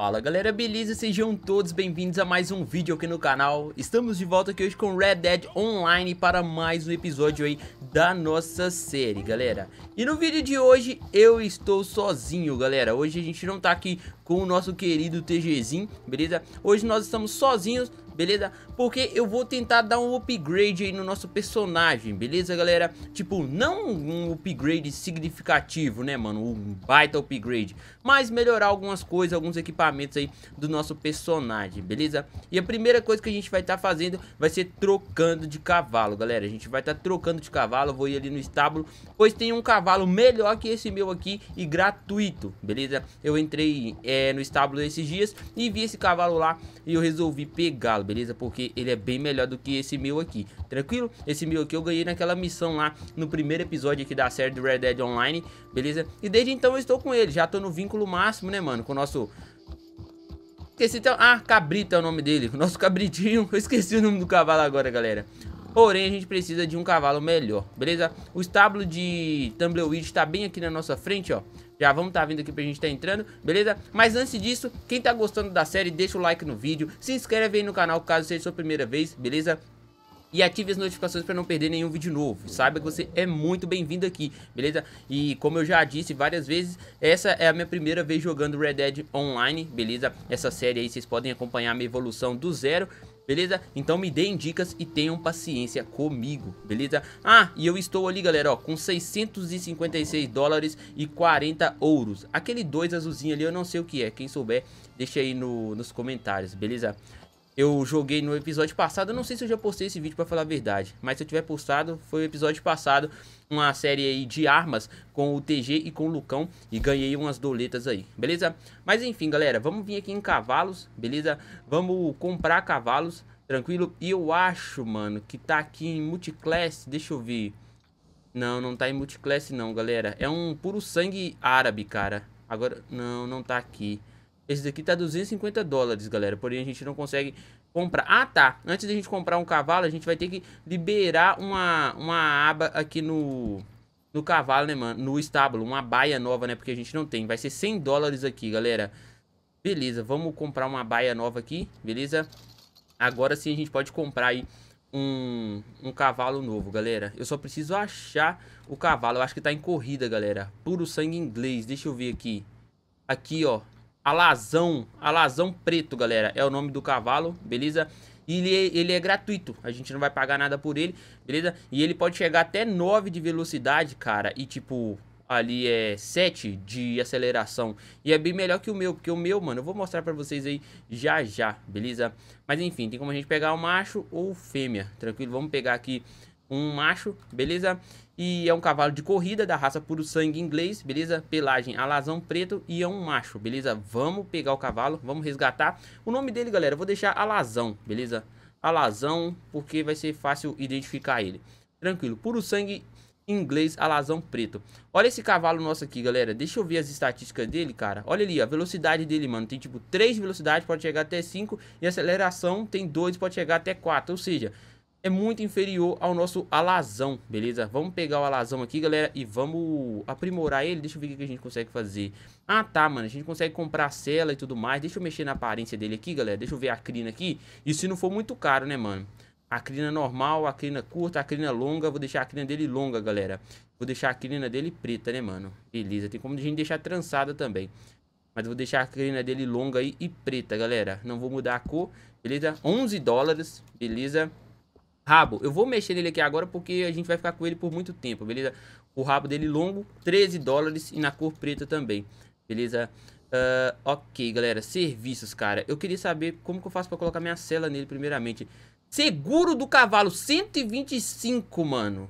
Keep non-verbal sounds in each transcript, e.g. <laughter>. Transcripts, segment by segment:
Fala galera, beleza? Sejam todos bem-vindos a mais um vídeo aqui no canal Estamos de volta aqui hoje com Red Dead Online para mais um episódio aí da nossa série, galera E no vídeo de hoje eu estou sozinho, galera Hoje a gente não tá aqui com o nosso querido TGzinho, beleza? Hoje nós estamos sozinhos beleza? Porque eu vou tentar dar um upgrade aí no nosso personagem, beleza, galera? Tipo, não um upgrade significativo, né, mano? Um baita upgrade, mas melhorar algumas coisas, alguns equipamentos aí do nosso personagem, beleza? E a primeira coisa que a gente vai estar tá fazendo vai ser trocando de cavalo, galera. A gente vai estar tá trocando de cavalo, vou ir ali no estábulo, pois tem um cavalo melhor que esse meu aqui e gratuito, beleza? Eu entrei é, no estábulo esses dias e vi esse cavalo lá e eu resolvi pegá-lo, beleza? Porque ele é bem melhor do que esse meu aqui, tranquilo? Esse meu aqui eu ganhei naquela missão lá no primeiro episódio aqui da série do Red Dead Online, beleza? E desde então eu estou com ele, já tô no vínculo máximo, né, mano? Com o nosso esqueci até... Ah, Cabrita é o nome dele. O nosso Cabritinho. <laughs> Eu esqueci o nome do cavalo agora, galera. Porém, a gente precisa de um cavalo melhor, beleza? O estábulo de Tumbleweed está bem aqui na nossa frente, ó. Já vamos estar tá vindo aqui pra gente estar tá entrando, beleza? Mas antes disso, quem tá gostando da série, deixa o like no vídeo. Se inscreve aí no canal caso seja sua primeira vez, beleza? e ative as notificações para não perder nenhum vídeo novo. Saiba que você é muito bem-vindo aqui, beleza? E como eu já disse várias vezes, essa é a minha primeira vez jogando Red Dead Online, beleza? Essa série aí vocês podem acompanhar a minha evolução do zero beleza? Então me deem dicas e tenham paciência comigo, beleza? Ah, e eu estou ali, galera, ó, com 656 dólares e 40 ouros. Aquele dois azulzinho ali, eu não sei o que é, quem souber, deixa aí no, nos comentários, beleza? Eu joguei no episódio passado, eu não sei se eu já postei esse vídeo pra falar a verdade, mas se eu tiver postado, foi o episódio passado, uma série aí de armas com o TG e com o Lucão e ganhei umas doletas aí, beleza? Mas enfim, galera, vamos vir aqui em cavalos, beleza? Vamos comprar cavalos, tranquilo? E eu acho, mano, que tá aqui em multiclass, deixa eu ver. Não, não tá em multiclass não, galera. É um puro sangue árabe, cara. Agora, não, não tá aqui. Esse daqui tá 250 dólares, galera. Porém, a gente não consegue comprar. Ah, tá. Antes da gente comprar um cavalo, a gente vai ter que liberar uma, uma aba aqui no, no cavalo, né, mano? No estábulo. Uma baia nova, né? Porque a gente não tem. Vai ser 100 dólares aqui, galera. Beleza, vamos comprar uma baia nova aqui, beleza? Agora sim a gente pode comprar aí um, um cavalo novo, galera. Eu só preciso achar o cavalo. Eu acho que tá em corrida, galera. Puro sangue inglês. Deixa eu ver aqui. Aqui, ó. Alazão, Alazão Preto, galera, é o nome do cavalo, beleza? E ele, é, ele é gratuito, a gente não vai pagar nada por ele, beleza? E ele pode chegar até 9 de velocidade, cara, e tipo, ali é 7 de aceleração. E é bem melhor que o meu, porque o meu, mano, eu vou mostrar pra vocês aí já já, beleza? Mas enfim, tem como a gente pegar o macho ou fêmea, tranquilo? Vamos pegar aqui um macho, beleza? E é um cavalo de corrida da raça puro sangue inglês, beleza? Pelagem alazão preto e é um macho, beleza? Vamos pegar o cavalo, vamos resgatar. O nome dele, galera, eu vou deixar alazão, beleza? Alazão, porque vai ser fácil identificar ele. Tranquilo, puro sangue inglês alazão preto. Olha esse cavalo nosso aqui, galera. Deixa eu ver as estatísticas dele, cara. Olha ali, a velocidade dele, mano. Tem tipo 3 velocidades, pode chegar até 5. E aceleração tem 2, pode chegar até 4. Ou seja, é muito inferior ao nosso alazão, beleza? Vamos pegar o alazão aqui, galera, e vamos aprimorar ele. Deixa eu ver o que a gente consegue fazer. Ah, tá, mano, a gente consegue comprar a cela e tudo mais. Deixa eu mexer na aparência dele aqui, galera. Deixa eu ver a crina aqui. E se não for muito caro, né, mano? A crina normal, a crina curta, a crina longa. Vou deixar a crina dele longa, galera. Vou deixar a crina dele preta, né, mano? Beleza, tem como a gente deixar trançada também. Mas vou deixar a crina dele longa aí e preta, galera. Não vou mudar a cor, beleza? 11 dólares, beleza? Rabo, eu vou mexer nele aqui agora porque a gente vai ficar com ele por muito tempo, beleza? O rabo dele longo, 13 dólares e na cor preta também, beleza? Uh, ok, galera, serviços, cara. Eu queria saber como que eu faço pra colocar minha cela nele primeiramente. Seguro do cavalo, 125, mano.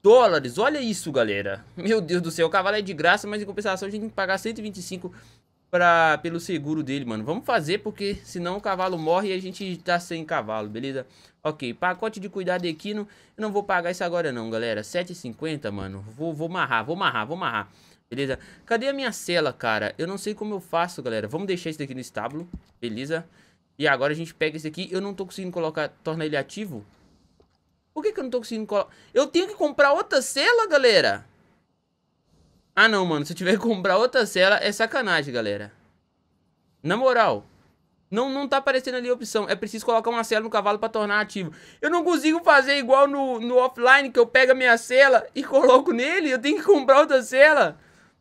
Dólares, olha isso, galera. Meu Deus do céu, o cavalo é de graça, mas em compensação a gente tem que pagar 125 pra, pelo seguro dele, mano. Vamos fazer, porque senão o cavalo morre e a gente tá sem cavalo, beleza? Ok, pacote de cuidado equino. Eu não vou pagar isso agora não, galera. 7,50, mano. Vou, vou marrar, vou marrar, vou marrar. Beleza? Cadê a minha cela, cara? Eu não sei como eu faço, galera. Vamos deixar isso daqui no estábulo. Beleza? E agora a gente pega esse aqui. Eu não tô conseguindo colocar... Tornar ele ativo? Por que que eu não tô conseguindo colocar... Eu tenho que comprar outra cela, galera? Ah, não, mano. Se eu tiver que comprar outra cela, é sacanagem, galera. Na moral. Não, não tá aparecendo ali a opção. É preciso colocar uma cela no cavalo pra tornar ativo. Eu não consigo fazer igual no, no offline, que eu pego a minha cela e <laughs> coloco nele. Eu tenho que comprar outra cela.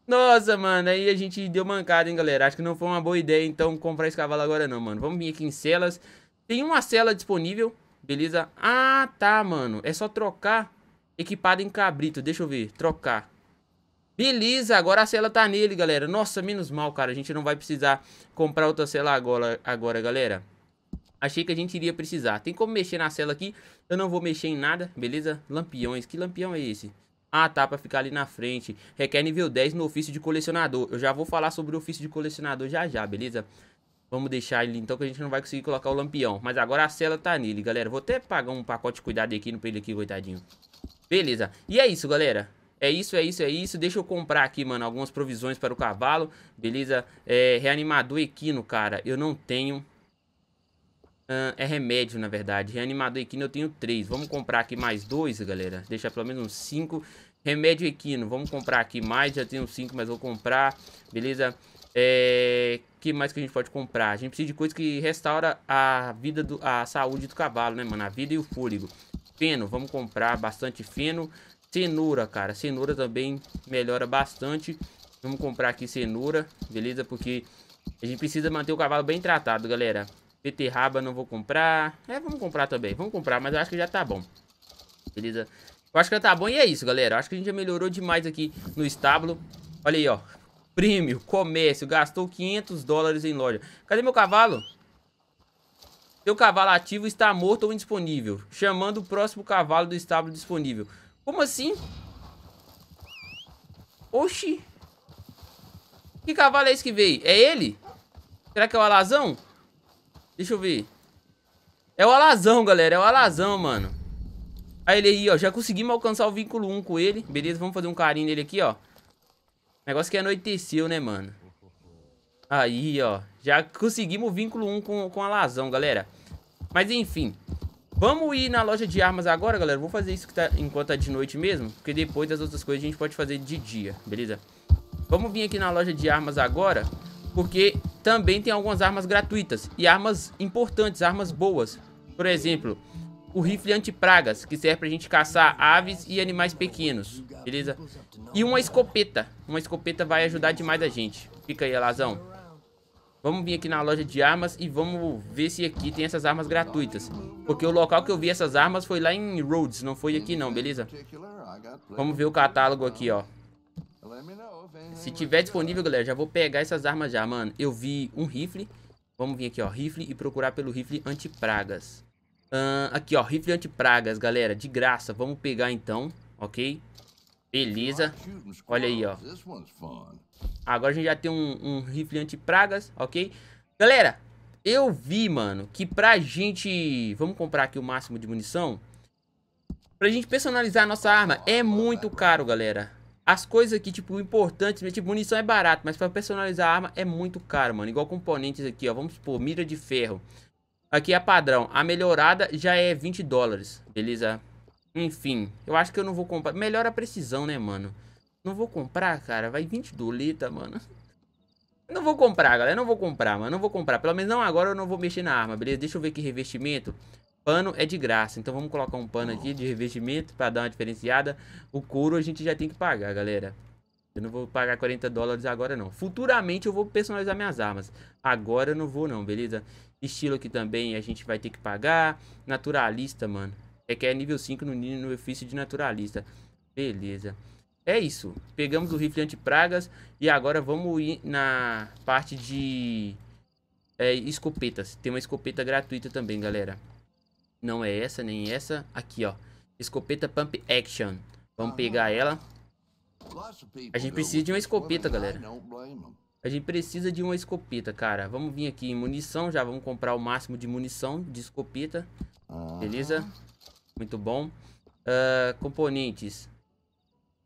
Nossa, mano, aí a gente deu mancada, hein, galera. Acho que não foi uma boa ideia, então, comprar esse cavalo agora não, mano. Vamos vir aqui em celas. Tem uma cela disponível, beleza? Ah, tá, mano. É só trocar Equipado em cabrito. Deixa eu ver. Trocar. Beleza, agora a cela tá nele, galera. Nossa, menos mal, cara. A gente não vai precisar comprar outra cela agora, agora galera. Achei que a gente iria precisar. Tem como mexer na cela aqui. Eu não vou mexer em nada, beleza? Lampiões. Que lampião é esse? Ah, tá, pra ficar ali na frente. Requer nível 10 no ofício de colecionador. Eu já vou falar sobre o ofício de colecionador já já, beleza? Vamos deixar ele então que a gente não vai conseguir colocar o lampião. Mas agora a cela tá nele, galera. Vou até pagar um pacote de cuidado aqui no ele aqui, coitadinho. Beleza. E é isso, galera é isso, é isso, é isso. Deixa eu comprar aqui, mano, algumas provisões para o cavalo, beleza? É, reanimador equino, cara, eu não tenho... Uh, é remédio, na verdade. Reanimador equino eu tenho três. Vamos comprar aqui mais dois, galera. Deixar pelo menos uns cinco. Remédio equino, vamos comprar aqui mais. Já tenho cinco, mas vou comprar, beleza? É, que mais que a gente pode comprar? A gente precisa de coisa que restaura a vida do a saúde do cavalo, né, mano? A vida e o fôlego. Feno, vamos comprar bastante feno. Cenoura, cara. Cenoura também melhora bastante. Vamos comprar aqui cenoura, beleza? Porque a gente precisa manter o cavalo bem tratado, galera. Beterraba não vou comprar. É, vamos comprar também. Vamos comprar, mas eu acho que já tá bom. Beleza? Eu acho que já tá bom e é isso, galera. Eu acho que a gente já melhorou demais aqui no estábulo. Olha aí, ó. Prêmio, comércio, gastou 500 dólares em loja. Cadê meu cavalo? Seu cavalo ativo está morto ou indisponível. Chamando o próximo cavalo do estábulo disponível. Como assim? Oxi. Que cavalo é esse que veio? É ele? Será que é o alazão? Deixa eu ver. É o alazão, galera. É o alazão, mano. Aí ele aí, ó. Já conseguimos alcançar o vínculo 1 com ele. Beleza, vamos fazer um carinho nele aqui, ó. Negócio que é anoiteceu, né, mano? Aí, ó. Já conseguimos o vínculo 1 com, com Alazão, galera. Mas, enfim. Vamos ir na loja de armas agora, galera. Vou fazer isso tá, enquanto tá de noite mesmo. Porque depois das outras coisas a gente pode fazer de dia, beleza? Vamos vir aqui na loja de armas agora. Porque também tem algumas armas gratuitas. E armas importantes, armas boas. Por exemplo, o rifle anti-pragas, que serve pra gente caçar aves e animais pequenos, beleza? E uma escopeta. Uma escopeta vai ajudar demais a gente. Fica aí, Lazão. Vamos vir aqui na loja de armas e vamos ver se aqui tem essas armas gratuitas. Porque o local que eu vi essas armas foi lá em Rhodes, não foi aqui não, beleza? Vamos ver o catálogo aqui, ó. Se tiver disponível, galera, já vou pegar essas armas já, mano. Eu vi um rifle. Vamos vir aqui, ó, rifle e procurar pelo rifle antipragas. Uh, aqui, ó, rifle antipragas, galera, de graça. Vamos pegar então, ok? Beleza. Olha aí, ó. Agora a gente já tem um, um rifle anti-pragas, ok? Galera, eu vi, mano, que pra gente... Vamos comprar aqui o máximo de munição. Pra gente personalizar a nossa arma é muito caro, galera. As coisas aqui, tipo, importantes, né? tipo, munição é barato, mas pra personalizar a arma é muito caro, mano. Igual componentes aqui, ó, vamos supor, mira de ferro. Aqui é a padrão, a melhorada já é 20 dólares, beleza? Enfim, eu acho que eu não vou comprar. melhora a precisão, né, mano? Não vou comprar, cara. Vai 20 doleta, mano. Não vou comprar, galera. Não vou comprar, mano. Não vou comprar. Pelo menos não agora eu não vou mexer na arma, beleza? Deixa eu ver que revestimento. Pano é de graça. Então vamos colocar um pano aqui de revestimento pra dar uma diferenciada. O couro a gente já tem que pagar, galera. Eu não vou pagar 40 dólares agora, não. Futuramente eu vou personalizar minhas armas. Agora eu não vou, não, beleza? Estilo aqui também a gente vai ter que pagar. Naturalista, mano. Requer é é nível 5 no nível ofício de naturalista. Beleza. É isso. Pegamos o rifle anti-pragas. E agora vamos ir na parte de é, escopetas. Tem uma escopeta gratuita também, galera. Não é essa, nem essa. Aqui, ó. Escopeta Pump Action. Vamos pegar ela. A gente precisa de uma escopeta, galera. A gente precisa de uma escopeta, cara. Vamos vir aqui em munição já. Vamos comprar o máximo de munição de escopeta. Beleza? Muito bom. Uh, componentes.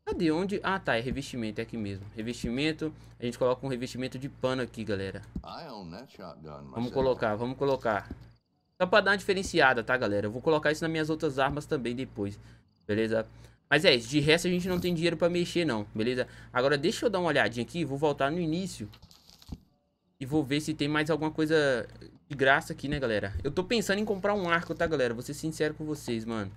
Cadê ah, onde? Ah, tá. É revestimento. É aqui mesmo. Revestimento. A gente coloca um revestimento de pano aqui, galera. Vamos colocar, vamos colocar. Só pra dar uma diferenciada, tá, galera? Eu vou colocar isso nas minhas outras armas também depois. Beleza? Mas é, de resto a gente não tem dinheiro pra mexer, não. Beleza? Agora deixa eu dar uma olhadinha aqui. Vou voltar no início. E vou ver se tem mais alguma coisa de graça aqui, né, galera? Eu tô pensando em comprar um arco, tá, galera? Vou ser sincero com vocês, mano.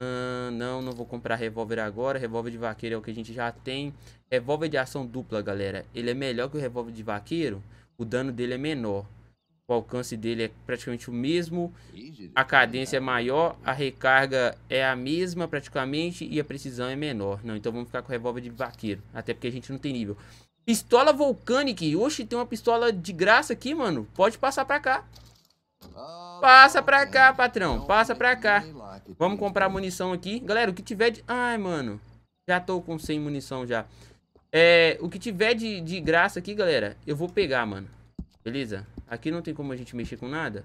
Uh, não, não vou comprar revólver agora. Revólver de vaqueiro é o que a gente já tem. Revólver de ação dupla, galera. Ele é melhor que o revólver de vaqueiro. O dano dele é menor. O alcance dele é praticamente o mesmo. A cadência é maior. A recarga é a mesma praticamente. E a precisão é menor. Não, então vamos ficar com o revólver de vaqueiro. Até porque a gente não tem nível. Pistola Volcanic. Oxi, tem uma pistola de graça aqui, mano. Pode passar pra cá. Passa pra cá, patrão. Passa pra cá. Vamos comprar munição aqui. Galera, o que tiver de... Ai, mano. Já tô com 100 munição já. É, o que tiver de, de graça aqui, galera, eu vou pegar, mano. Beleza? Aqui não tem como a gente mexer com nada.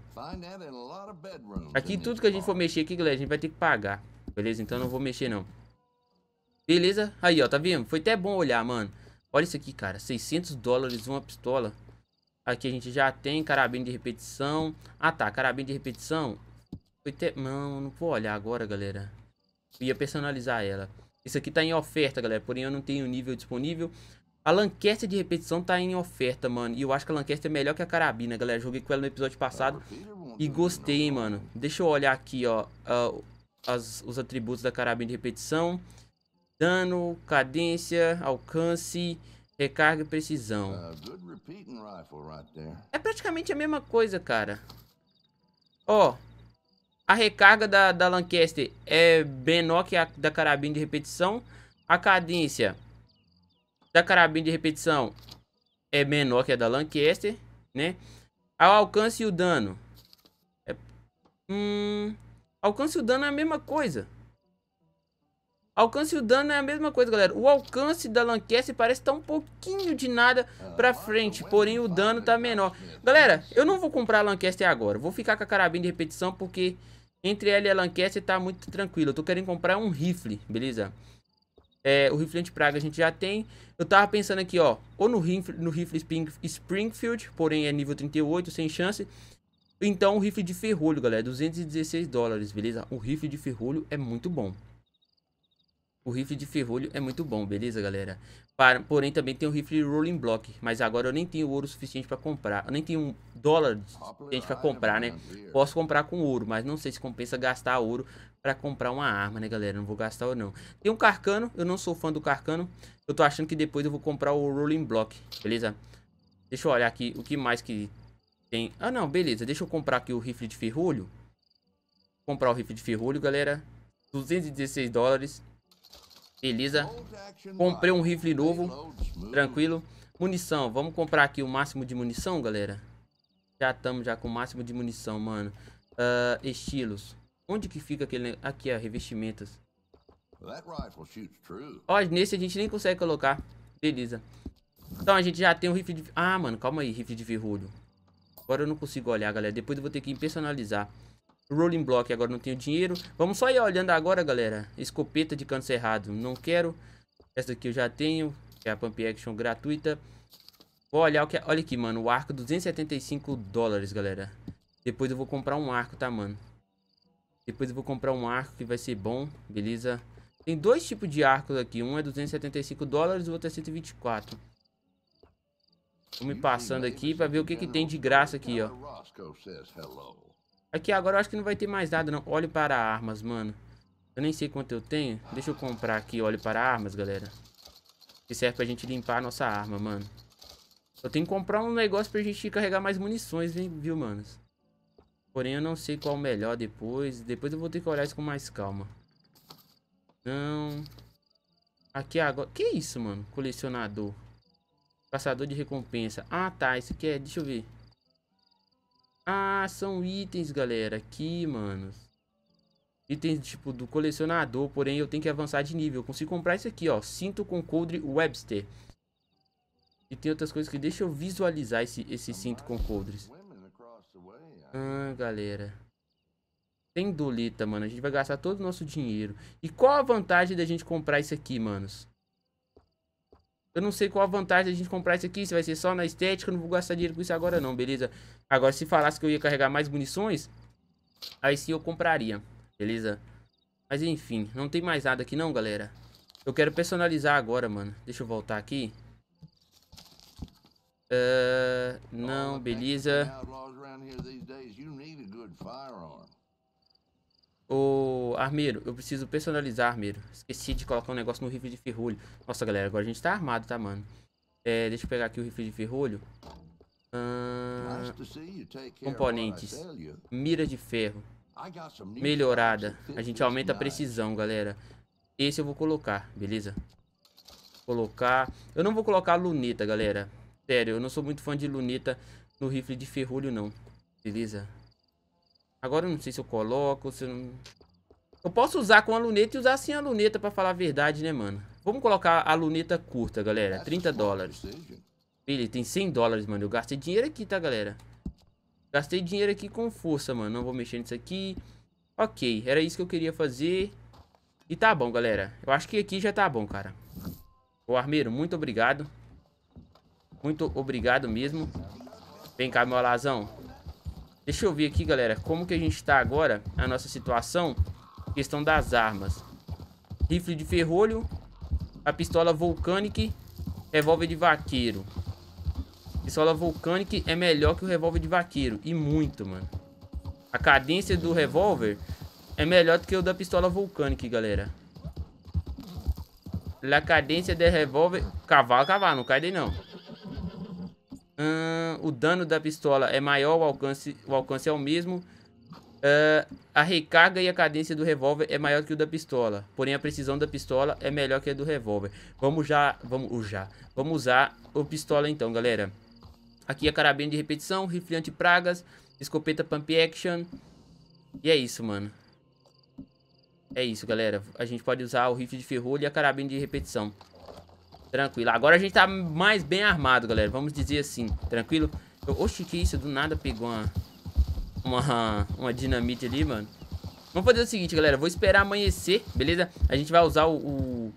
Aqui tudo que a gente for mexer aqui, galera, a gente vai ter que pagar. Beleza? Então não vou mexer, não. Beleza? Aí, ó, tá vendo? Foi até bom olhar, mano. Olha isso aqui, cara. 600 dólares uma pistola. Aqui a gente já tem carabina de repetição. Ah, tá. Carabina de repetição. Não, não vou olhar agora, galera. Eu ia personalizar ela. Isso aqui tá em oferta, galera. Porém, eu não tenho nível disponível. A Lancaster de repetição tá em oferta, mano. E eu acho que a Lancaster é melhor que a carabina, galera. Joguei com ela no episódio tá passado e né? gostei, hein, mano. Deixa eu olhar aqui, ó, uh, as, os atributos da carabina de repetição. Dano, cadência, alcance, recarga e precisão. É praticamente a mesma coisa, cara. Ó, a recarga da, da Lancaster é menor que a da carabina de repetição. A cadência da carabina de repetição é menor que a da Lancaster, né? Ao alcance e o dano. É... Hum... Alcance e o dano é a mesma coisa. Alcance e o dano é a mesma coisa, galera. O alcance da Lancaster parece estar tá um pouquinho de nada ah, pra é frente, porém o dano é tá menor. Galera, eu não vou comprar a Lancaster agora. Vou ficar com a carabina de repetição porque entre ela e a Lancaster tá muito tranquilo. Eu tô querendo comprar um rifle, beleza? É, o rifle de praga a gente já tem. Eu tava pensando aqui, ó, ou no rifle, no rifle Spring, Springfield, porém é nível 38, sem chance. Então, o rifle de ferrolho, galera, 216 dólares, beleza? O rifle de ferrolho é muito bom. O rifle de ferrolho é muito bom, beleza, galera? Para, porém, também tem o rifle Rolling Block. Mas agora eu nem tenho ouro suficiente para comprar. Eu nem tenho um dólar suficiente para comprar, né? Posso comprar com ouro, mas não sei se compensa gastar ouro para comprar uma arma, né, galera? Não vou gastar ou não. Tem um carcano. Eu não sou fã do carcano. Eu tô achando que depois eu vou comprar o Rolling Block, beleza? Deixa eu olhar aqui o que mais que tem. Ah, não, beleza. Deixa eu comprar aqui o rifle de ferrolho. Comprar o rifle de ferrolho, galera. 216 dólares. Beleza. Comprei um rifle novo. Tranquilo. Munição. Vamos comprar aqui o máximo de munição, galera. Já estamos já com o máximo de munição, mano. Uh, estilos. Onde que fica aquele... Aqui, ó. revestimentos? Ó, nesse a gente nem consegue colocar. Beleza. Então a gente já tem um rifle de... Ah, mano. Calma aí, rifle de ferrolho. Agora eu não consigo olhar, galera. Depois eu vou ter que personalizar. Rolling Block, agora não tenho dinheiro. Vamos só ir olhando agora, galera. Escopeta de canto cerrado, não quero. Essa aqui eu já tenho, que é a Pump Action gratuita. Vou olhar o que... É- olha aqui, mano, o arco, 275 dólares, galera. Depois eu vou comprar um arco, tá, mano? Depois eu vou comprar um arco que vai ser bom, beleza? Tem dois tipos de arcos aqui. Um é 275 dólares e o outro é 124. Vou me passando aqui pra ver o que, que tem de graça aqui, ó. Aqui é agora eu acho que não vai ter mais nada não. Olhe para armas, mano. Eu nem sei quanto eu tenho. Deixa eu comprar aqui óleo para armas, galera. Que serve pra gente limpar a nossa arma, mano. Eu tenho que comprar um negócio pra gente carregar mais munições, viu, manos? Porém, eu não sei qual o melhor depois. Depois eu vou ter que olhar isso com mais calma. Não. Aqui agora... Que isso, mano? Colecionador. Caçador de recompensa. Ah, tá. Isso aqui é... Deixa eu ver. Ah, são itens, galera. Aqui, manos. Itens, tipo, do colecionador. Porém, eu tenho que avançar de nível. Eu consigo comprar isso aqui, ó. Cinto com coldre Webster. E tem outras coisas que... Deixa eu visualizar esse, esse cinto com coldres. Ah, galera. Tem doleta, mano. A gente vai gastar todo o nosso dinheiro. E qual a vantagem da gente comprar isso aqui, manos? Eu não sei qual a vantagem da gente comprar isso aqui, se vai ser só na estética, eu não vou gastar dinheiro com isso agora não, beleza? Agora, se falasse que eu ia carregar mais munições, aí sim eu compraria, beleza? Mas enfim, não tem mais nada aqui não, galera. Eu quero personalizar agora, mano. Deixa eu voltar aqui. Uh, não, beleza. Ô, armeiro, eu preciso personalizar, armeiro. Esqueci de colocar um negócio no rifle de ferrolho. Nossa, galera, agora a gente tá armado, tá, mano? É, deixa eu pegar aqui o rifle de ferrolho. Ah, componentes. Mira de ferro. Melhorada. A gente aumenta a precisão, galera. Esse eu vou colocar, beleza? Colocar... Eu não vou colocar luneta, galera. Sério, eu não sou muito fã de luneta no rifle de ferrolho, não. Beleza? Agora eu não sei se eu coloco, se eu não... Eu posso usar com a luneta e usar sem a luneta pra falar a verdade, né, mano? Vamos colocar a luneta curta, galera. 30 dólares. ele tem 100 dólares, mano. Eu gastei dinheiro aqui, tá, galera? Gastei dinheiro aqui com força, mano. Não vou mexer nisso aqui. Ok, era isso que eu queria fazer. E tá bom, galera. Eu acho que aqui já tá bom, cara. Ô, armeiro, muito obrigado. Muito obrigado mesmo. Vem cá, meu alazão. Deixa eu ver aqui, galera, como que a gente tá agora, a nossa situação, questão das armas. Rifle de ferrolho, a pistola Volcanic, revólver de vaqueiro. Pistola Volcanic é melhor que o revólver de vaqueiro, e muito, mano. A cadência do revólver é melhor do que o da pistola Volcanic, galera. La cadência de revólver... Cavalo, cavalo, não cai daí não o dano da pistola é maior, o alcance, o alcance é o mesmo. Uh, a recarga e a cadência do revólver é maior que o da pistola. Porém, a precisão da pistola é melhor que a do revólver. Vamos já. Vamos já. Vamos usar o pistola então, galera. Aqui a é carabina de repetição, rifle anti-pragas, escopeta pump action. E é isso, mano. É isso, galera. A gente pode usar o rifle de ferrolho e a carabina de repetição. Tranquilo. Agora a gente tá mais bem armado, galera. Vamos dizer assim, tranquilo? Eu, oxe, que isso? Do nada pegou uma, uma, uma dinamite ali, mano. Vamos fazer o seguinte, galera. Vou esperar amanhecer, beleza? A gente vai usar o, o,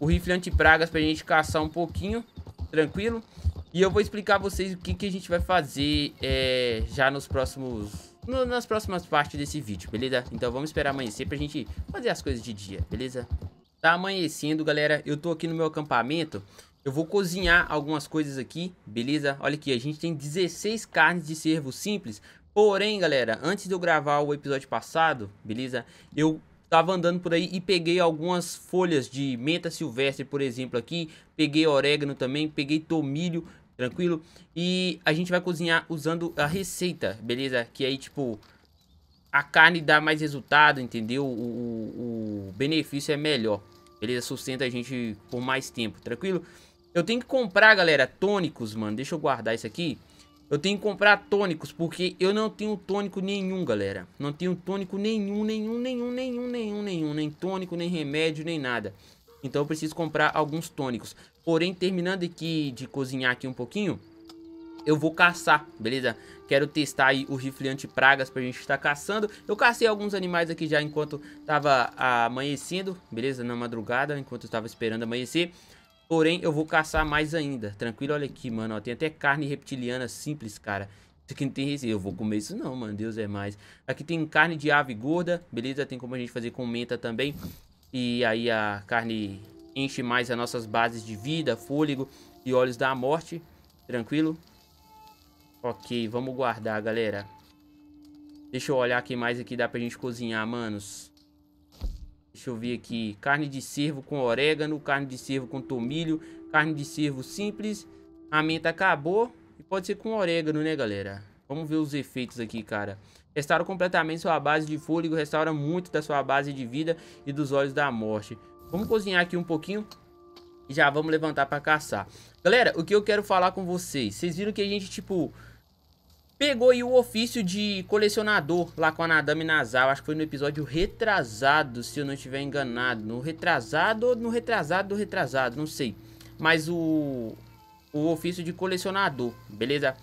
o rifle antipragas pra gente caçar um pouquinho, tranquilo? E eu vou explicar a vocês o que, que a gente vai fazer é, já nos próximos... No, nas próximas partes desse vídeo, beleza? Então vamos esperar amanhecer pra gente fazer as coisas de dia, beleza? Tá amanhecendo, galera. Eu tô aqui no meu acampamento. Eu vou cozinhar algumas coisas aqui, beleza? Olha aqui, a gente tem 16 carnes de cervo simples. Porém, galera, antes de eu gravar o episódio passado, beleza? Eu tava andando por aí e peguei algumas folhas de menta silvestre, por exemplo, aqui. Peguei orégano também, peguei tomilho, tranquilo? E a gente vai cozinhar usando a receita, beleza? Que aí, tipo, a carne dá mais resultado, entendeu? o, o, o benefício é melhor. Beleza? Sustenta a gente por mais tempo, tranquilo? Eu tenho que comprar, galera, tônicos, mano. Deixa eu guardar isso aqui. Eu tenho que comprar tônicos, porque eu não tenho tônico nenhum, galera. Não tenho tônico nenhum, nenhum, nenhum, nenhum, nenhum, nenhum. Nem tônico, nem remédio, nem nada. Então eu preciso comprar alguns tônicos. Porém, terminando aqui de cozinhar aqui um pouquinho eu vou caçar, beleza? Quero testar aí o rifle anti-pragas pra gente estar tá caçando. Eu cacei alguns animais aqui já enquanto tava amanhecendo, beleza? Na madrugada, enquanto eu tava esperando amanhecer. Porém, eu vou caçar mais ainda, tranquilo? Olha aqui, mano, ó, tem até carne reptiliana simples, cara. Isso aqui não tem receio, eu vou comer isso não, mano, Deus é mais. Aqui tem carne de ave gorda, beleza? Tem como a gente fazer com menta também. E aí a carne enche mais as nossas bases de vida, fôlego e olhos da morte, tranquilo? Ok, vamos guardar, galera. Deixa eu olhar aqui mais aqui, dá pra gente cozinhar, manos. Deixa eu ver aqui. Carne de cervo com orégano, carne de cervo com tomilho, carne de cervo simples. A menta acabou e pode ser com orégano, né, galera? Vamos ver os efeitos aqui, cara. Restaura completamente sua base de fôlego, restaura muito da sua base de vida e dos olhos da morte. Vamos cozinhar aqui um pouquinho e já vamos levantar pra caçar. Galera, o que eu quero falar com vocês? Vocês viram que a gente, tipo pegou aí o ofício de colecionador lá com a e Nasal. Acho que foi no episódio retrasado, se eu não estiver enganado. No retrasado ou no retrasado do retrasado, não sei. Mas o, o ofício de colecionador, beleza?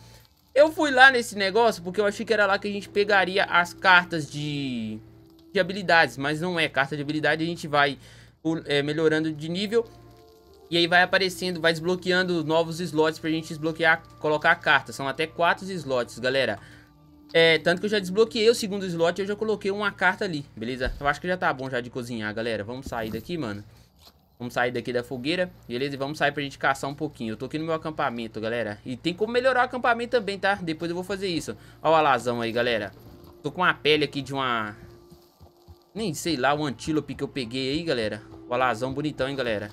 Eu fui lá nesse negócio porque eu achei que era lá que a gente pegaria as cartas de, de habilidades, mas não é. Carta de habilidade a gente vai é, melhorando de nível e aí vai aparecendo, vai desbloqueando novos slots pra gente desbloquear, colocar a carta. São até quatro slots, galera. É, tanto que eu já desbloqueei o segundo slot e eu já coloquei uma carta ali, beleza? Eu acho que já tá bom já de cozinhar, galera. Vamos sair daqui, mano. Vamos sair daqui da fogueira, beleza? E vamos sair pra gente caçar um pouquinho. Eu tô aqui no meu acampamento, galera. E tem como melhorar o acampamento também, tá? Depois eu vou fazer isso. Ó o alazão aí, galera. Tô com uma pele aqui de uma... Nem sei lá, um antílope que eu peguei aí, galera. O alazão bonitão, hein, galera.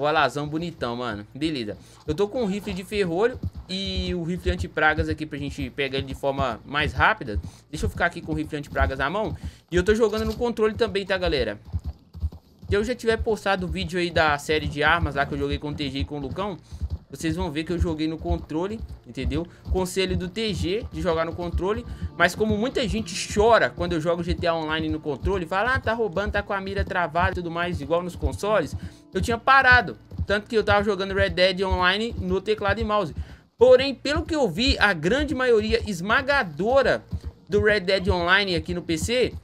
O alazão bonitão, mano. Beleza. Eu tô com um rifle de ferrolho e o rifle anti-pragas aqui pra gente pegar ele de forma mais rápida. Deixa eu ficar aqui com o rifle anti-pragas na mão. E eu tô jogando no controle também, tá, galera? Se eu já tiver postado o vídeo aí da série de armas lá que eu joguei com o TG e com o Lucão, vocês vão ver que eu joguei no controle, entendeu? Conselho do TG de jogar no controle. Mas como muita gente chora quando eu jogo GTA Online no controle, fala, ah, tá roubando, tá com a mira travada e tudo mais, igual nos consoles, eu tinha parado. Tanto que eu tava jogando Red Dead Online no teclado e mouse. Porém, pelo que eu vi, a grande maioria esmagadora do Red Dead Online aqui no PC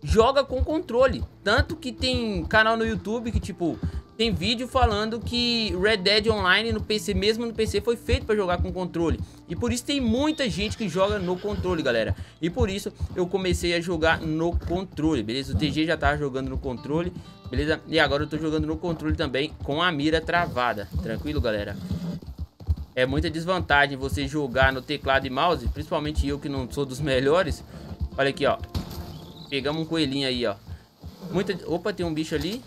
joga com controle. Tanto que tem canal no YouTube que, tipo, tem vídeo falando que Red Dead Online no PC, mesmo no PC, foi feito para jogar com controle. E por isso tem muita gente que joga no controle, galera. E por isso eu comecei a jogar no controle, beleza? O TG já tava tá jogando no controle, beleza? E agora eu tô jogando no controle também com a mira travada. Tranquilo, galera? É muita desvantagem você jogar no teclado e mouse, principalmente eu que não sou dos melhores. Olha aqui, ó. Pegamos um coelhinho aí, ó. Muita... Opa, tem um bicho ali.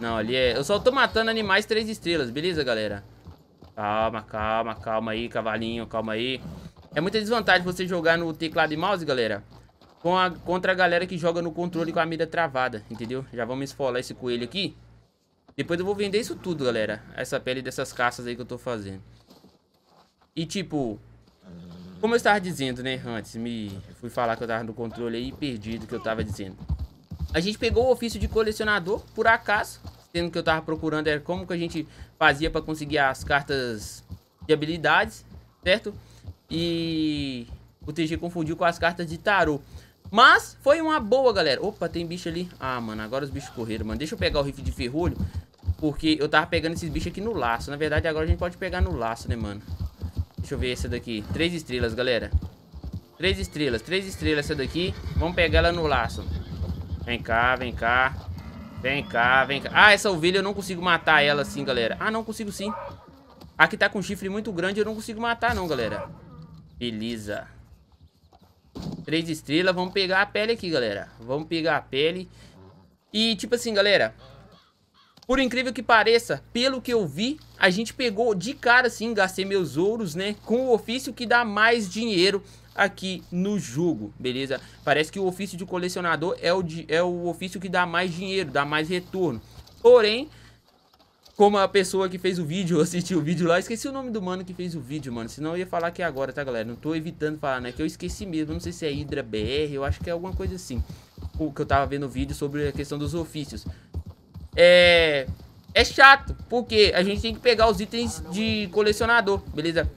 Não, ali é... Eu só tô matando animais três estrelas, beleza, galera? Calma, calma, calma aí, cavalinho, calma aí. É muita desvantagem você jogar no teclado e mouse, galera. Com a, contra a galera que joga no controle com a mira travada, entendeu? Já vamos esfolar esse coelho aqui. Depois eu vou vender isso tudo, galera. Essa pele dessas caças aí que eu tô fazendo. E tipo... Como eu estava dizendo, né, antes, me fui falar que eu tava no controle aí perdido que eu tava dizendo. A gente pegou o ofício de colecionador, por acaso, sendo que eu tava procurando era como que a gente fazia para conseguir as cartas de habilidades, certo? E o TG confundiu com as cartas de tarô. Mas foi uma boa, galera. Opa, tem bicho ali. Ah, mano, agora os bichos correram, mano. Deixa eu pegar o rifle de ferrolho, porque eu tava pegando esses bichos aqui no laço. Na verdade, agora a gente pode pegar no laço, né, mano? Deixa eu ver essa daqui. Três estrelas, galera. Três estrelas, três estrelas essa daqui. Vamos pegar ela no laço. Vem cá, vem cá. Vem cá, vem cá. Ah, essa ovelha eu não consigo matar ela assim, galera. Ah, não consigo sim. Aqui tá com chifre muito grande eu não consigo matar não, galera. Beleza. Três estrelas. Vamos pegar a pele aqui, galera. Vamos pegar a pele. E, tipo assim, galera... Por incrível que pareça, pelo que eu vi, a gente pegou de cara, assim, gastei meus ouros, né? Com o ofício que dá mais dinheiro aqui no jogo, beleza? Parece que o ofício de colecionador é o, de, é o ofício que dá mais dinheiro, dá mais retorno. Porém, como a pessoa que fez o vídeo, <laughs> assistiu o vídeo lá, esqueci o nome do mano que fez o vídeo, mano. Senão eu ia falar aqui agora, tá, galera? Não tô evitando falar, né? Que eu esqueci mesmo, não sei se é Hydra BR, eu acho que é alguma coisa assim. O que eu tava vendo o vídeo sobre a questão dos ofícios. É... É chato, porque a gente tem que pegar os itens de colecionador, beleza?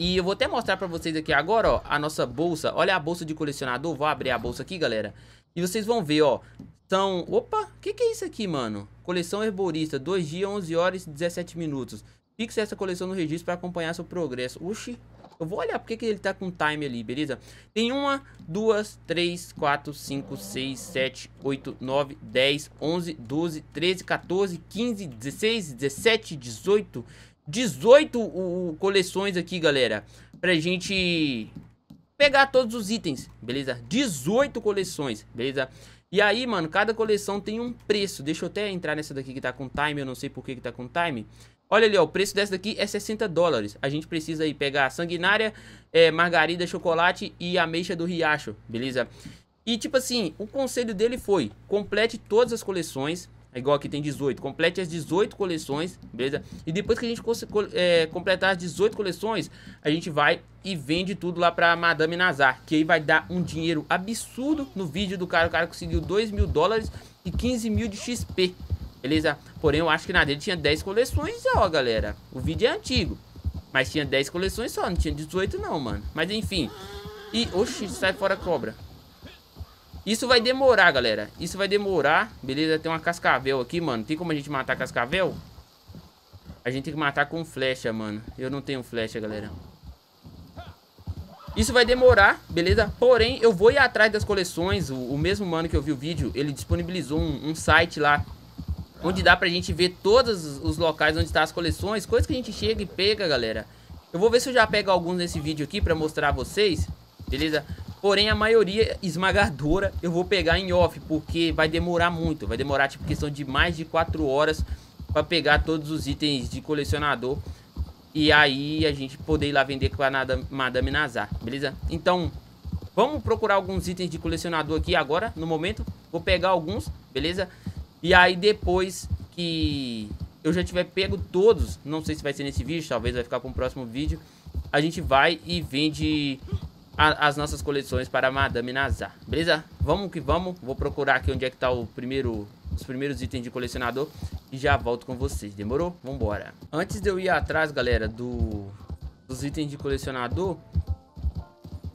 E eu vou até mostrar para vocês aqui agora, ó, a nossa bolsa. Olha a bolsa de colecionador, vou abrir a bolsa aqui, galera. E vocês vão ver, ó, são... Opa, o que, que é isso aqui, mano? Coleção Herborista, 2 dias, 11 horas e 17 minutos. Fixe essa coleção no registro para acompanhar seu progresso. Oxi, eu vou olhar porque que ele tá com time ali, beleza? Tem uma, duas, três, quatro, cinco, seis, sete, oito, nove, dez, onze, doze, treze, 14, quinze, dezesseis, dezessete, dezoito. 18 18 o, coleções aqui, galera, pra gente pegar todos os itens, beleza? 18 coleções, beleza? E aí, mano, cada coleção tem um preço. Deixa eu até entrar nessa daqui que tá com time, eu não sei por que que tá com time. Olha ali, ó, o preço dessa daqui é 60 dólares. A gente precisa aí pegar a sanguinária, é, margarida, chocolate e ameixa do riacho, beleza? E tipo assim, o conselho dele foi, complete todas as coleções, é igual aqui tem 18. Complete as 18 coleções, beleza? E depois que a gente é, completar as 18 coleções, a gente vai e vende tudo lá pra Madame Nazar. Que aí vai dar um dinheiro absurdo no vídeo do cara. O cara conseguiu 2 mil dólares e 15 mil de XP, beleza? Porém, eu acho que na dele tinha 10 coleções ó, galera. O vídeo é antigo. Mas tinha 10 coleções só, não tinha 18 não, mano. Mas enfim. E, oxi, sai fora cobra. Isso vai demorar, galera. Isso vai demorar. Beleza, tem uma cascavel aqui, mano. Tem como a gente matar cascavel? A gente tem que matar com flecha, mano. Eu não tenho flecha, galera. Isso vai demorar, beleza? Porém, eu vou ir atrás das coleções. O, o mesmo mano que eu vi o vídeo, ele disponibilizou um, um site lá. Onde dá pra gente ver todos os locais onde tá as coleções. Coisa que a gente chega e pega, galera. Eu vou ver se eu já pego alguns nesse vídeo aqui pra mostrar a vocês. Beleza? Porém, a maioria esmagadora eu vou pegar em off, porque vai demorar muito. Vai demorar, tipo, questão de mais de 4 horas para pegar todos os itens de colecionador. E aí a gente poder ir lá vender com a Madame Nazar, beleza? Então, vamos procurar alguns itens de colecionador aqui agora, no momento. Vou pegar alguns, beleza? E aí depois que eu já tiver pego todos, não sei se vai ser nesse vídeo, talvez vai ficar para um próximo vídeo, a gente vai e vende a, as nossas coleções para Madame Nazar, beleza? Vamos que vamos, vou procurar aqui onde é que tá o primeiro, os primeiros itens de colecionador e já volto com vocês, demorou? Vambora. Antes de eu ir atrás, galera, do, dos itens de colecionador,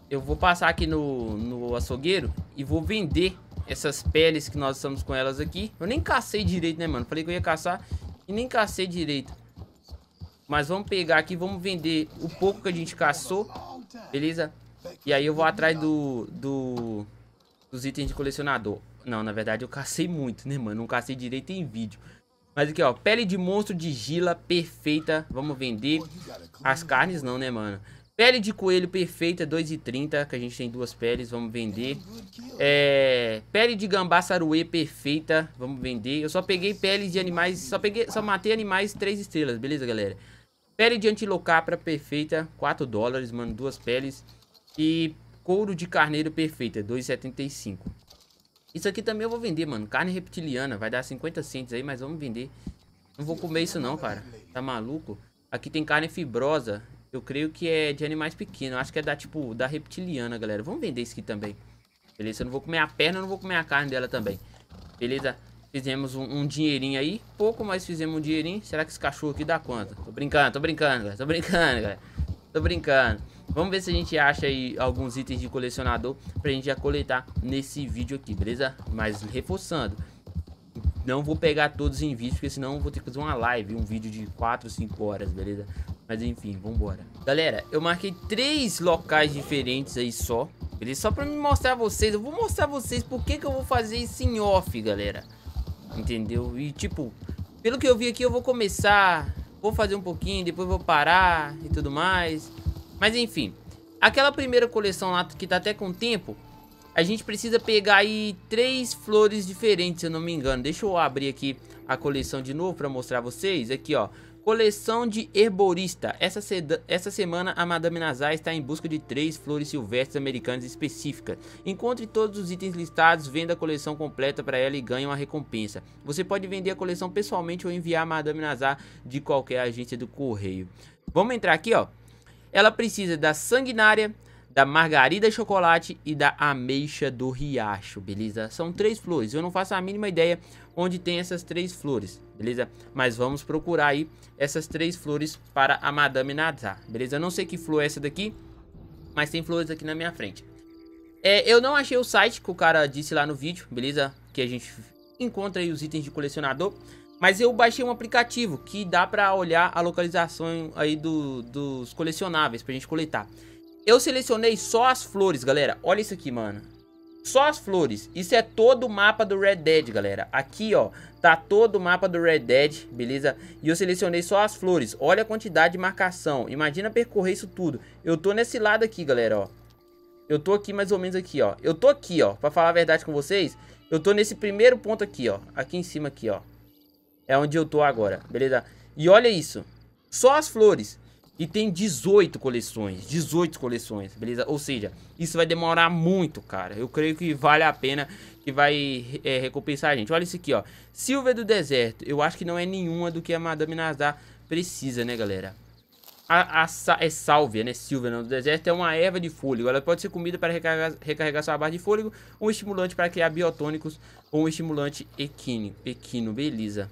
eu vou passar aqui no, no açougueiro e vou vender essas peles que nós estamos com elas aqui. Eu nem cacei direito, né, mano? Falei que eu ia caçar e nem cacei direito. Mas vamos pegar aqui, vamos vender o pouco que a gente caçou, beleza? E aí eu vou atrás do, do dos itens de colecionador. Não, na verdade eu cacei muito, né, mano? Não cacei direito em vídeo. Mas aqui, ó, pele de monstro de gila perfeita, vamos vender. As carnes não, né, mano? Pele de coelho perfeita, 2,30, que a gente tem duas peles, vamos vender. É, pele de gambá saruê perfeita, vamos vender. Eu só peguei peles de animais, só peguei, só matei animais 3 estrelas, beleza, galera? Pele de antilocapra perfeita, 4 dólares, mano, duas peles. E couro de carneiro perfeita, é 2,75. Isso aqui também eu vou vender, mano. Carne reptiliana, vai dar 50 centos aí, mas vamos vender. Não vou comer isso não, cara. Tá maluco? Aqui tem carne fibrosa. Eu creio que é de animais pequenos. Acho que é da, tipo, da reptiliana, galera. Vamos vender isso aqui também. Beleza? Eu não vou comer a perna, eu não vou comer a carne dela também. Beleza? Fizemos um, um, dinheirinho aí. Pouco, mas fizemos um dinheirinho. Será que esse cachorro aqui dá quanto? Tô brincando, tô brincando, galera. Tô brincando, galera. Tô brincando. Vamos ver se a gente acha aí alguns itens de colecionador pra gente já coletar nesse vídeo aqui, beleza? Mas reforçando, não vou pegar todos em vídeo, porque senão vou ter que fazer uma live, um vídeo de 4, 5 horas, beleza? Mas enfim, vambora. Galera, eu marquei três locais diferentes aí só, beleza? Só pra me mostrar a vocês, eu vou mostrar a vocês por que que eu vou fazer isso em off, galera. Entendeu? E tipo, pelo que eu vi aqui, eu vou começar, vou fazer um pouquinho, depois vou parar e tudo mais. Mas enfim, aquela primeira coleção lá que tá até com tempo, a gente precisa pegar aí três flores diferentes, se eu não me engano. Deixa eu abrir aqui a coleção de novo para mostrar vocês. Aqui, ó. Coleção de herborista. Essa, essa semana a Madame Nazar está em busca de três flores silvestres americanas específicas. Encontre todos os itens listados, venda a coleção completa para ela e ganhe uma recompensa. Você pode vender a coleção pessoalmente ou enviar a Madame Nazar de qualquer agência do correio. Vamos entrar aqui, ó. Ela precisa da sanguinária, da margarida chocolate e da ameixa do riacho, beleza? São três flores, eu não faço a mínima ideia onde tem essas três flores, beleza? Mas vamos procurar aí essas três flores para a Madame Nazar, beleza? Eu não sei que flor é essa daqui, mas tem flores aqui na minha frente. É, eu não achei o site que o cara disse lá no vídeo, beleza? Que a gente encontra aí os itens de colecionador, mas eu baixei um aplicativo que dá para olhar a localização aí do, dos colecionáveis pra gente coletar. Eu selecionei só as flores, galera. Olha isso aqui, mano. Só as flores. Isso é todo o mapa do Red Dead, galera. Aqui, ó, tá todo o mapa do Red Dead, beleza? E eu selecionei só as flores. Olha a quantidade de marcação. Imagina percorrer isso tudo. Eu tô nesse lado aqui, galera, ó. Eu tô aqui mais ou menos aqui, ó. Eu tô aqui, ó. Pra falar a verdade com vocês, eu tô nesse primeiro ponto aqui, ó. Aqui em cima aqui, ó. É onde eu tô agora, beleza? E olha isso. Só as flores. E tem 18 coleções, 18 coleções, beleza? Ou seja, isso vai demorar muito, cara. Eu creio que vale a pena, que vai é, recompensar a gente. Olha isso aqui, ó. Silva do Deserto. Eu acho que não é nenhuma do que a Madame Nazar precisa, né, galera? A, a, é sálvia, né? Silva não, do deserto é uma erva de fôlego. Ela pode ser comida para recarregar, recarregar sua barra de fôlego, um estimulante para criar biotônicos ou um estimulante equino. Equino, beleza.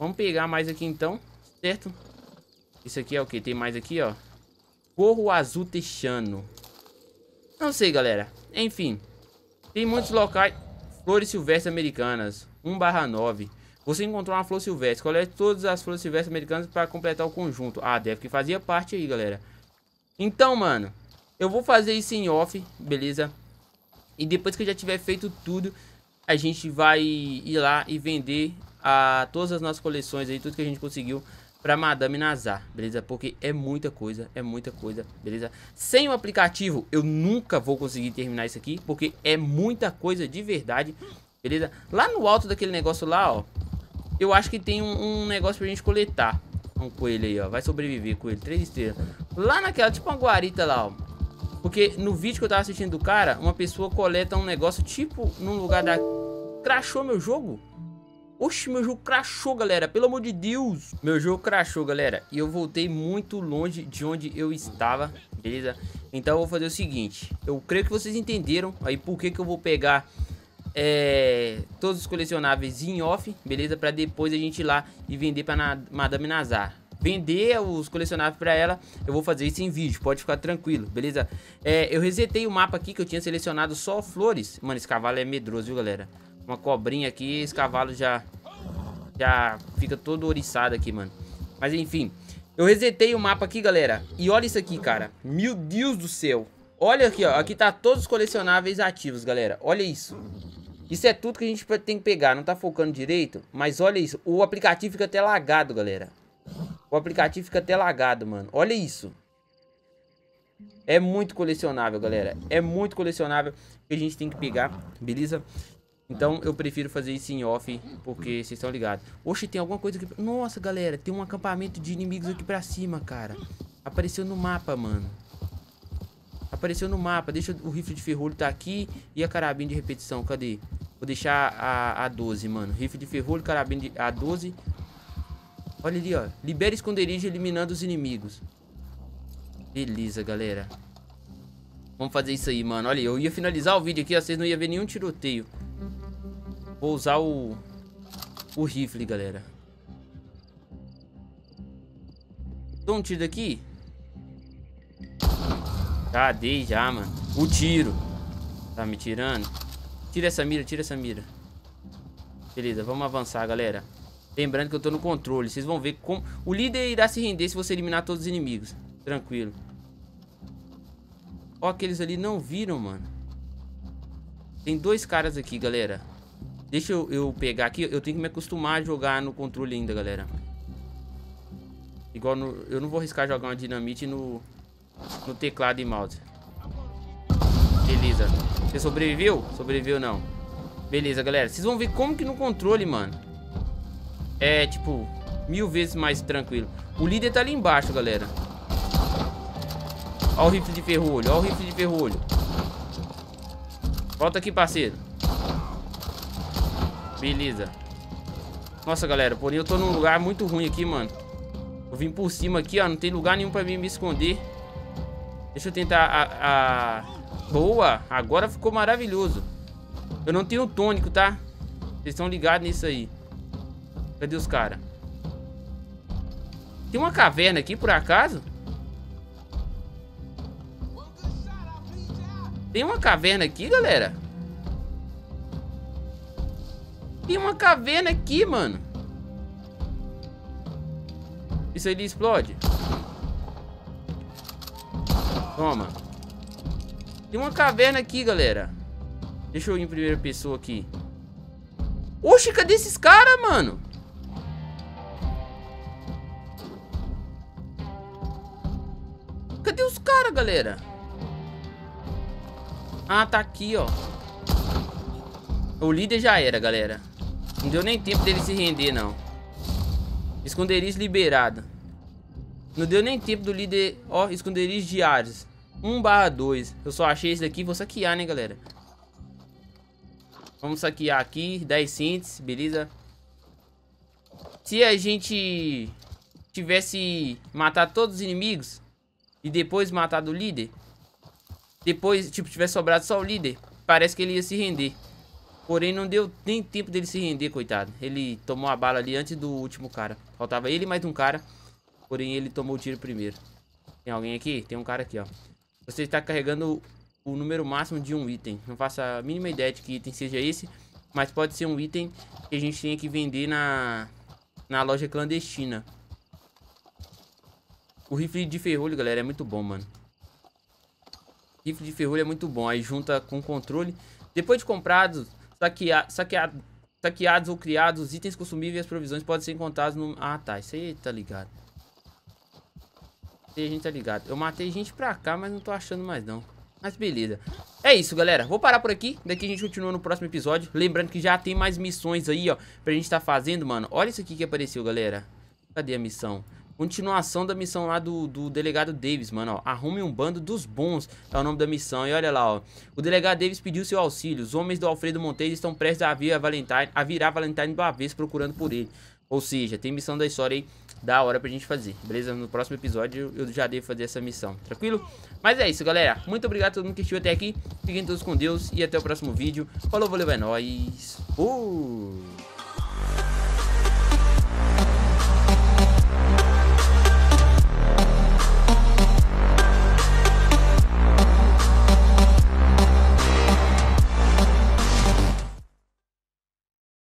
Vamos pegar mais aqui então, certo? Isso aqui é o que? Tem mais aqui, ó. Corro azul texano. Não sei, galera. Enfim. Tem muitos locais... Flores silvestres americanas. 1 barra 9. Você encontrou uma flor silvestre. Colete é todas as flores silvestres americanas para completar o conjunto. Ah, deve que fazia parte aí, galera. Então, mano. Eu vou fazer isso em off, beleza? E depois que eu já tiver feito tudo, a gente vai ir lá e vender a, todas as nossas coleções aí, tudo que a gente conseguiu para Madame Nazar, beleza? Porque é muita coisa, é muita coisa, beleza? Sem o aplicativo, eu nunca vou conseguir terminar isso aqui, porque é muita coisa de verdade, beleza? Lá no alto daquele negócio lá, ó, eu acho que tem um, um negócio pra gente coletar. Um coelho aí, ó, vai sobreviver, coelho, três estrelas. Lá naquela, tipo uma guarita lá, ó. Porque no vídeo que eu tava assistindo do cara, uma pessoa coleta um negócio tipo num lugar da... Crashou meu jogo? Oxe, meu jogo crashou, galera. Pelo amor de Deus. Meu jogo crashou, galera. E eu voltei muito longe de onde eu estava, beleza? Então eu vou fazer o seguinte. Eu creio que vocês entenderam aí por que, que eu vou pegar é, todos os colecionáveis em off, beleza? Pra depois a gente ir lá e vender pra Madame Nazar. Vender os colecionáveis pra ela, eu vou fazer isso em vídeo, pode ficar tranquilo, beleza? É, eu resetei o mapa aqui que eu tinha selecionado só flores. Mano, esse cavalo é medroso, viu, galera? uma cobrinha aqui, esse cavalo já, já fica todo oriçado aqui, mano. Mas enfim, eu resetei o mapa aqui, galera. E olha isso aqui, cara. Meu Deus do céu. Olha aqui, ó. Aqui tá todos os colecionáveis ativos, galera. Olha isso. Isso é tudo que a gente tem que pegar. Não tá focando direito, mas olha isso. O aplicativo fica até lagado, galera. O aplicativo fica até lagado, mano. Olha isso. É muito colecionável, galera. É muito colecionável que a gente tem que pegar, beleza? Então ah, eu prefiro fazer isso em off, porque vocês estão ligados. Oxe, tem alguma coisa aqui. Nossa, galera, tem um acampamento de inimigos aqui pra cima, cara. Apareceu no mapa, mano. Apareceu no mapa. Deixa o rifle de ferrolho tá aqui. E a carabina de repetição, cadê? Vou deixar a, a 12, mano. Rifle de ferrolho, carabina de a 12. Olha ali, ó. Libera esconderijo eliminando os inimigos. Beleza, galera. Vamos fazer isso aí, mano. Olha, eu ia finalizar o vídeo aqui, ó. Vocês não iam ver nenhum tiroteio. Vou usar o... O rifle, galera. Dou um tiro daqui. Já dei já, mano. O tiro. Tá me tirando. Tira essa mira, tira essa mira. Beleza, vamos avançar, galera. Lembrando que eu tô no controle. Vocês vão ver como... O líder irá se render se você eliminar todos os inimigos. Tranquilo. Ó, aqueles ali não viram, mano. Tem dois caras aqui, galera. Deixa eu, eu pegar aqui. Eu tenho que me acostumar a jogar no controle ainda, galera. Igual no... Eu não vou arriscar jogar uma dinamite no... No teclado e mouse. Beleza. Você sobreviveu? Sobreviveu não. Beleza, galera. Vocês vão ver como que no controle, mano. É, tipo... Mil vezes mais tranquilo. O líder tá ali embaixo, galera. Ó o rifle de ferrolho. Ó o rifle de ferrolho. Volta aqui, parceiro. Beleza. Nossa, galera, porém eu tô num lugar muito ruim aqui, mano. Eu vim por cima aqui, ó. Não tem lugar nenhum pra mim me esconder. Deixa eu tentar a... a... Boa! Agora ficou maravilhoso. Eu não tenho tônico, tá? Vocês estão ligados nisso aí. Cadê os caras? Tem uma caverna aqui, por acaso? Tem uma caverna aqui, galera? Tem uma caverna aqui, mano. Isso aí explode. Toma. Tem uma caverna aqui, galera. Deixa eu ir em primeira pessoa aqui. Oxe, cadê esses caras, mano? Cadê os caras, galera? Ah, tá aqui, ó. O líder já era, galera. Não deu nem tempo dele se render, não. Esconderijo liberado. Não deu nem tempo do líder... Ó, esconderijo diários. 1 barra 2. Eu só achei esse daqui. Vou saquear, né, galera? Vamos saquear aqui. 10 cintes, beleza? Se a gente tivesse matado todos os inimigos e depois matado o líder, depois, tipo, tivesse sobrado só o líder, parece que ele ia se render. Porém, não deu nem tempo dele se render, coitado. Ele tomou a bala ali antes do último cara. Faltava ele mais um cara. Porém, ele tomou o tiro primeiro. Tem alguém aqui? Tem um cara aqui, ó. Você está carregando o número máximo de um item. Não faço a mínima ideia de que item seja esse. Mas pode ser um item que a gente tenha que vender na, na loja clandestina. O rifle de ferrolho, galera, é muito bom, mano. Rifle de ferrolho é muito bom. Aí junta com controle. Depois de comprado, saqueado, saqueados ou criados, os itens consumíveis e as provisões podem ser encontrados no... Ah, tá. Isso aí tá ligado. Isso aí a gente tá ligado. Eu matei gente pra cá, mas não tô achando mais não. Mas beleza. É isso, galera. Vou parar por aqui. Daqui a gente continua no próximo episódio. Lembrando que já tem mais missões aí, ó. Pra gente tá fazendo, mano. Olha isso aqui que apareceu, galera. Cadê a missão? Continuação da missão lá do, do delegado Davis, mano, ó. Arrume um bando dos bons, é o nome da missão. E olha lá, ó. O delegado Davis pediu seu auxílio. Os homens do Alfredo Monteiro estão prestes a, vir a, Valentine, a virar Valentine do avesso procurando por ele. Ou seja, tem missão da história aí da hora pra gente fazer, beleza? No próximo episódio eu já devo fazer essa missão, tranquilo? Mas é isso, galera. Muito obrigado a todo mundo que assistiu até aqui. Fiquem todos com Deus e até o próximo vídeo. Falou, valeu, é nóis. Uh!